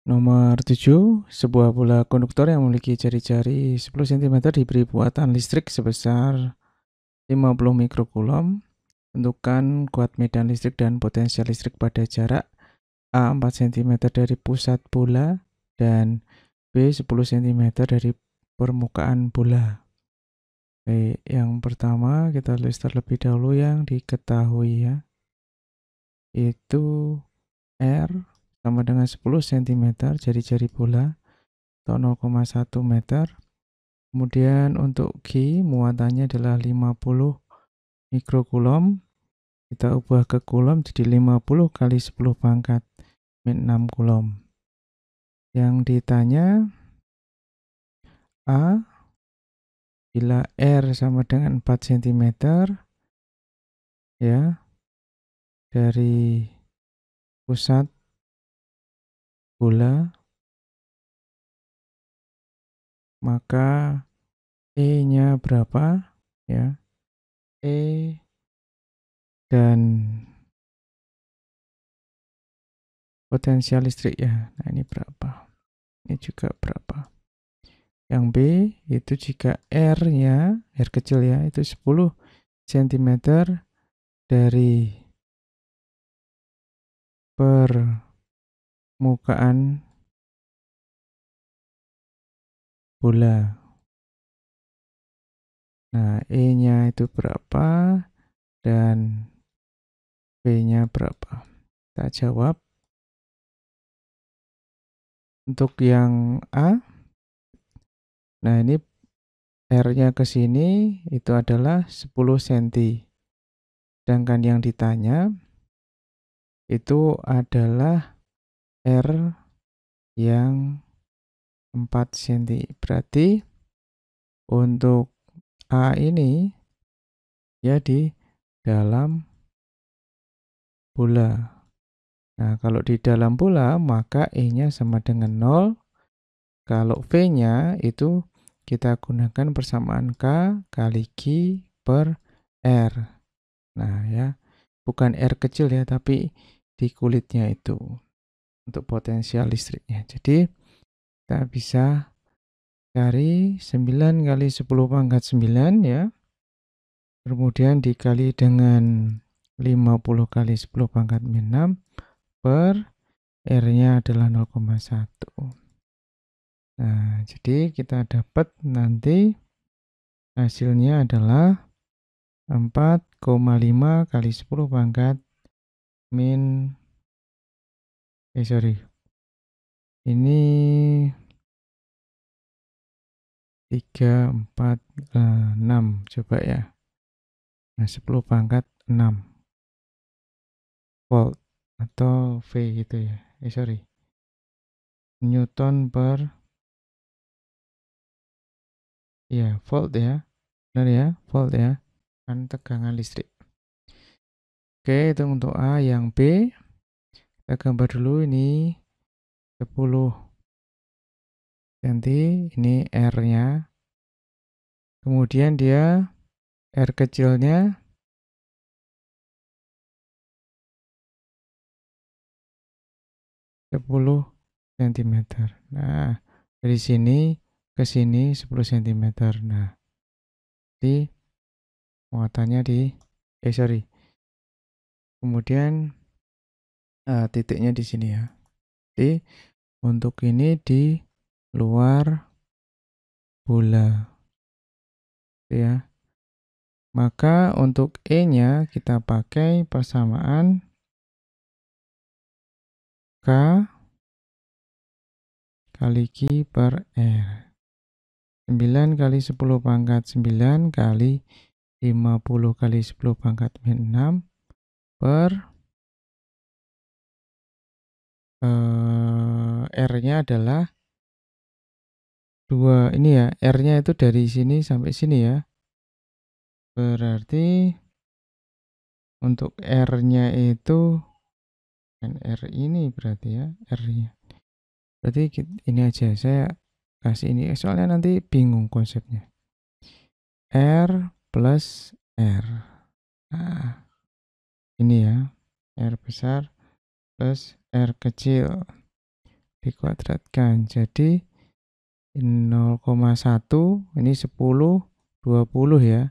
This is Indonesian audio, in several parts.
Nomor 7, sebuah bola konduktor yang memiliki jari-jari 10 cm diberi buatan listrik sebesar 50 mikrokulom. Tentukan kuat medan listrik dan potensial listrik pada jarak A 4 cm dari pusat bola dan B 10 cm dari permukaan bola. Oke, yang pertama kita tulis terlebih dahulu yang diketahui ya. Itu R sama dengan 10 cm jari-jari bola atau 0,1 meter. Kemudian untuk G muatannya adalah 50 mikrokulom. Kita ubah ke kulom jadi 50 kali 10 pangkat min 6 kulom. Yang ditanya A bila R sama dengan 4 cm ya dari pusat gula, maka E-nya berapa? Ya. E dan potensial listrik ya. Nah, ini berapa? Ini juga berapa? Yang B itu jika R-nya, R kecil ya, itu 10 cm dari per permukaan bola. Nah, E-nya itu berapa dan B-nya berapa? Kita jawab. Untuk yang A, nah ini R-nya ke sini itu adalah 10 cm. Sedangkan yang ditanya itu adalah R yang 4 cm. Berarti untuk A ini ya di dalam bola. Nah, kalau di dalam bola maka E-nya sama dengan 0. Kalau V-nya itu kita gunakan persamaan K kali Q per R. Nah, ya. Bukan R kecil ya, tapi di kulitnya itu untuk potensial listriknya. Jadi kita bisa cari 9 kali 10 pangkat 9 ya. Kemudian dikali dengan 50 kali 10 pangkat 6 per R-nya adalah 0,1. Nah, jadi kita dapat nanti hasilnya adalah 4,5 kali 10 pangkat min Eh, sorry. Ini 3, 4, eh, enam coba ya. Nah, 10 pangkat 6. Volt atau V gitu ya. Eh, sorry. Newton per ya volt ya. Benar ya, volt ya. Kan tegangan listrik. Oke, itu untuk A. Yang B kita gambar dulu ini 10 nanti ini R nya kemudian dia R kecilnya sepuluh cm. Nah, dari sini ke sini 10 cm. Nah, di muatannya di eh sorry. Kemudian Eee, eh, titiknya di sini ya. Jadi, untuk ini di luar bola. Gitu ya. Maka untuk E-nya kita pakai persamaan K kali Q per R. 9 kali 10 pangkat 9 kali 50 kali 10 pangkat 6 per eh, R-nya adalah dua ini ya, R-nya itu dari sini sampai sini ya. Berarti untuk R-nya itu kan R ini berarti ya, R-nya. Berarti ini aja saya kasih ini soalnya nanti bingung konsepnya. R plus R. Nah, ini ya, R besar plus R kecil dikuadratkan. Jadi 0,1 ini 10 20 ya.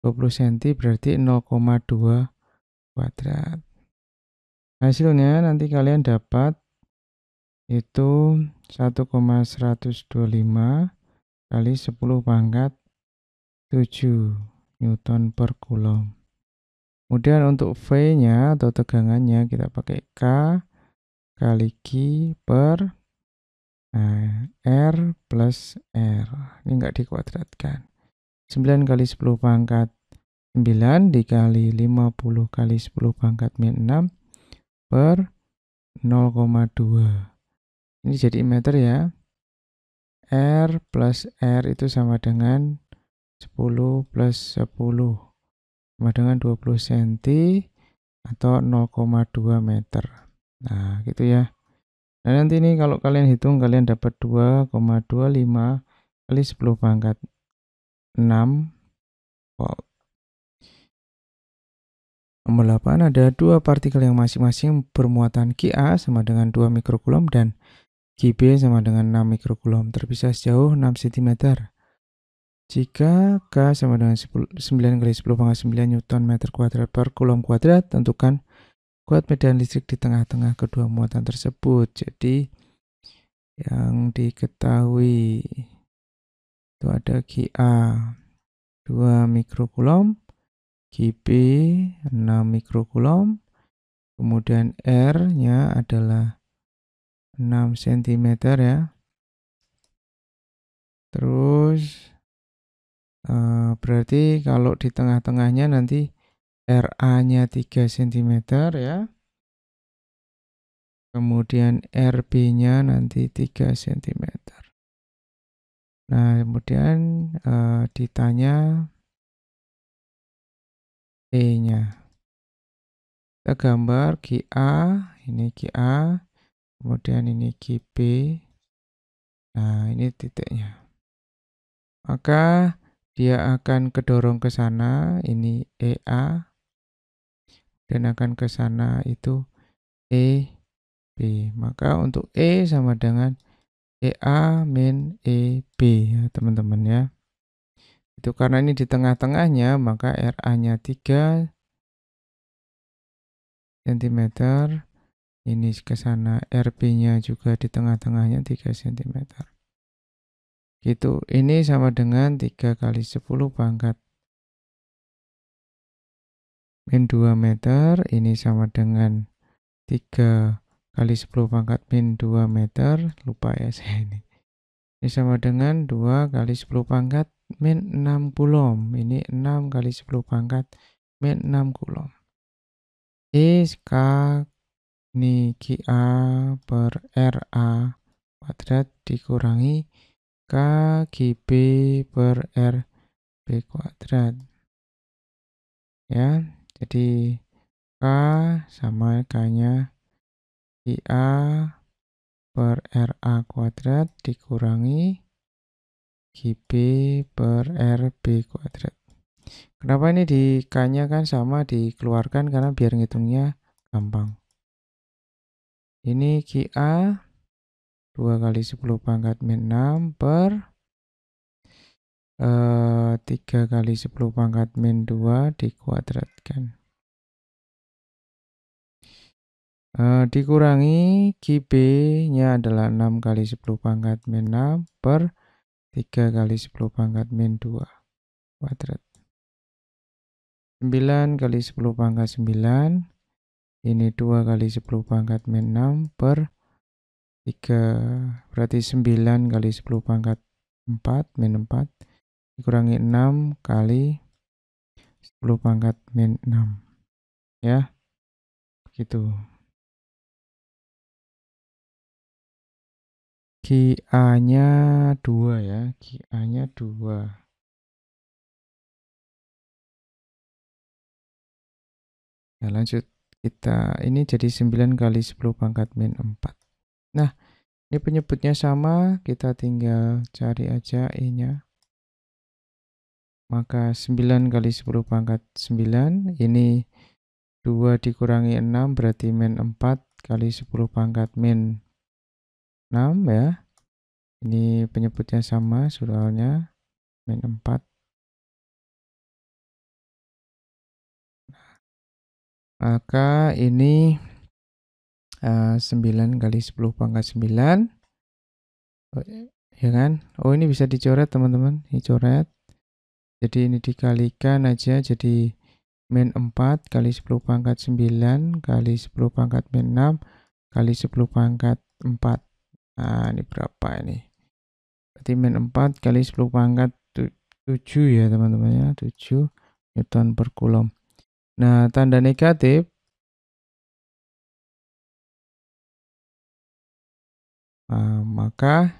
20 cm berarti 0,2 kuadrat. Hasilnya nanti kalian dapat itu 1,125 kali 10 pangkat 7 Newton per Coulomb. Kemudian untuk V-nya atau tegangannya kita pakai K kali Q per nah, R plus R. Ini nggak dikuadratkan. 9 kali 10 pangkat 9 dikali 50 kali 10 pangkat min 6 per 0,2. Ini jadi meter ya. R plus R itu sama dengan 10 plus 10 sama dengan 20 cm atau 0,2 meter. Nah, gitu ya. Nah, nanti ini kalau kalian hitung kalian dapat 2,25 kali 10 pangkat 6 volt. Nomor 8 ada dua partikel yang masing-masing bermuatan qA sama dengan 2 mikrokulom dan qB sama dengan 6 mikrokulom terpisah sejauh 6 cm. Jika K sama dengan 9 kali 10 pangkat 9 Newton meter kuadrat per kulom kuadrat, tentukan kuat medan listrik di tengah-tengah kedua muatan tersebut. Jadi, yang diketahui itu ada QA 2 mikrokulom, QB 6 mikrokulom, kemudian R-nya adalah 6 cm ya. Terus Eh, berarti kalau di tengah-tengahnya nanti RA-nya 3 cm ya. Kemudian RB-nya nanti 3 cm. Nah, kemudian eh, e, ditanya E-nya. Kita gambar GA, ini GA, kemudian ini GB. Nah, ini titiknya. Maka dia akan kedorong ke sana ini EA dan akan ke sana itu EB maka untuk E sama dengan EA min EB ya teman-teman ya itu karena ini di tengah-tengahnya maka RA-nya 3 cm ini ke sana RB-nya juga di tengah-tengahnya 3 cm Gitu. Ini sama dengan 3 kali 10 pangkat min 2 meter. Ini sama dengan 3 kali 10 pangkat min 2 meter. Lupa ya saya ini. Ini sama dengan 2 kali 10 pangkat min 6 kulom. Ini 6 kali 10 pangkat min 6 kulom. Is K ini QA per RA kuadrat dikurangi KGB per RB kuadrat. Ya, jadi K sama K-nya IA per RA kuadrat dikurangi GB per RB kuadrat. Kenapa ini di K-nya kan sama dikeluarkan karena biar ngitungnya gampang. Ini GA 2 kali 10 pangkat min 6 per uh, eh, 3 kali 10 pangkat min 2 dikuadratkan. Uh, dikurangi GB-nya adalah 6 kali 10 pangkat min 6 per 3 kali 10 pangkat min 2 kuadrat. 9 kali 10 pangkat 9, ini 2 kali 10 pangkat min 6 per 3 berarti 9 kali 10 pangkat 4 min 4 dikurangi 6 kali 10 pangkat min 6 ya begitu QA nya 2 ya QA nya 2 Ya, lanjut kita ini jadi 9 kali 10 pangkat min 4. Nah, ini penyebutnya sama, kita tinggal cari aja E-nya. Maka 9 kali 10 pangkat 9, ini 2 dikurangi 6 berarti min 4 kali 10 pangkat min 6 ya. Ini penyebutnya sama soalnya min 4. Nah, maka ini 9 eh, kali 10 pangkat 9 ya kan oh ini bisa dicoret teman-teman ini coret jadi ini dikalikan aja jadi min 4 kali 10 pangkat 9 kali 10 pangkat min 6 kali 10 pangkat 4 nah ini berapa ini berarti min 4 kali 10 pangkat 7 ya teman-teman ya 7 Newton per Coulomb nah tanda negatif Nah, maka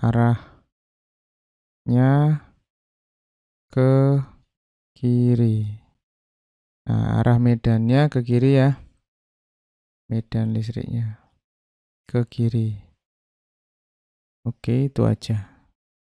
arahnya ke kiri. Nah, arah medannya ke kiri ya. Medan listriknya ke kiri. Oke, itu aja.